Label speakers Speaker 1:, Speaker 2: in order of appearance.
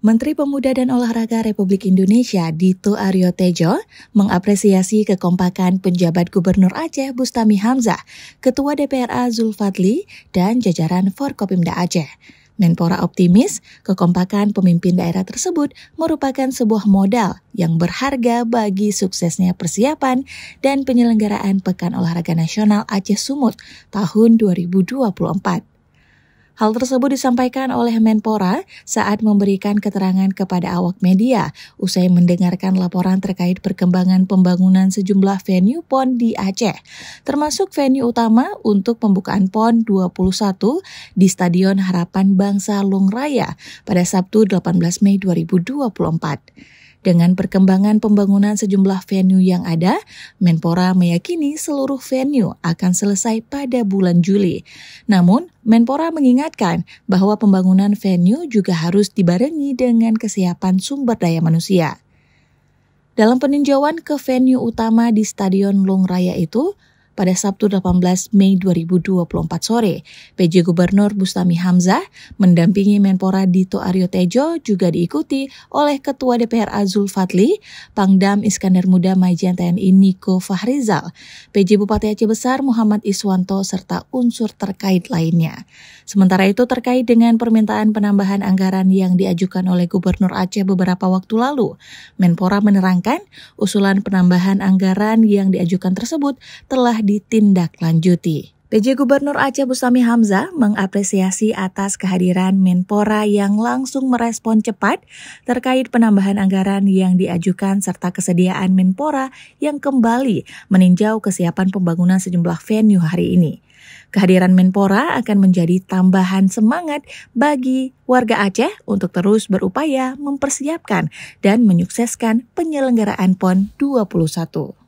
Speaker 1: Menteri Pemuda dan Olahraga Republik Indonesia Dito Aryo Tejo mengapresiasi kekompakan penjabat Gubernur Aceh Bustami Hamzah, Ketua DPRA Zulfadli, dan jajaran Forkopimda Aceh. Menpora optimis, kekompakan pemimpin daerah tersebut merupakan sebuah modal yang berharga bagi suksesnya persiapan dan penyelenggaraan Pekan Olahraga Nasional Aceh Sumut tahun 2024. Hal tersebut disampaikan oleh Menpora saat memberikan keterangan kepada awak media usai mendengarkan laporan terkait perkembangan pembangunan sejumlah venue PON di Aceh, termasuk venue utama untuk pembukaan PON 21 di Stadion Harapan Bangsa Raya pada Sabtu 18 Mei 2024. Dengan perkembangan pembangunan sejumlah venue yang ada, Menpora meyakini seluruh venue akan selesai pada bulan Juli. Namun, Menpora mengingatkan bahwa pembangunan venue juga harus dibarengi dengan kesiapan sumber daya manusia. Dalam peninjauan ke venue utama di Stadion Lung Raya itu, pada Sabtu 18 Mei 2024 sore. PJ Gubernur Bustami Hamzah mendampingi Menpora Dito Aryo Tejo juga diikuti oleh Ketua DPR Azul Fadli, Pangdam Iskandar Muda Majen TNI Niko Fahrizal, PJ Bupati Aceh Besar Muhammad Iswanto serta unsur terkait lainnya. Sementara itu terkait dengan permintaan penambahan anggaran yang diajukan oleh Gubernur Aceh beberapa waktu lalu, Menpora menerangkan usulan penambahan anggaran yang diajukan tersebut telah ditindaklanjuti. PJ Gubernur Aceh Bustami Hamza mengapresiasi atas kehadiran Menpora yang langsung merespon cepat terkait penambahan anggaran yang diajukan serta kesediaan Menpora yang kembali meninjau kesiapan pembangunan sejumlah venue hari ini. Kehadiran Menpora akan menjadi tambahan semangat bagi warga Aceh untuk terus berupaya mempersiapkan dan menyukseskan penyelenggaraan PON 21.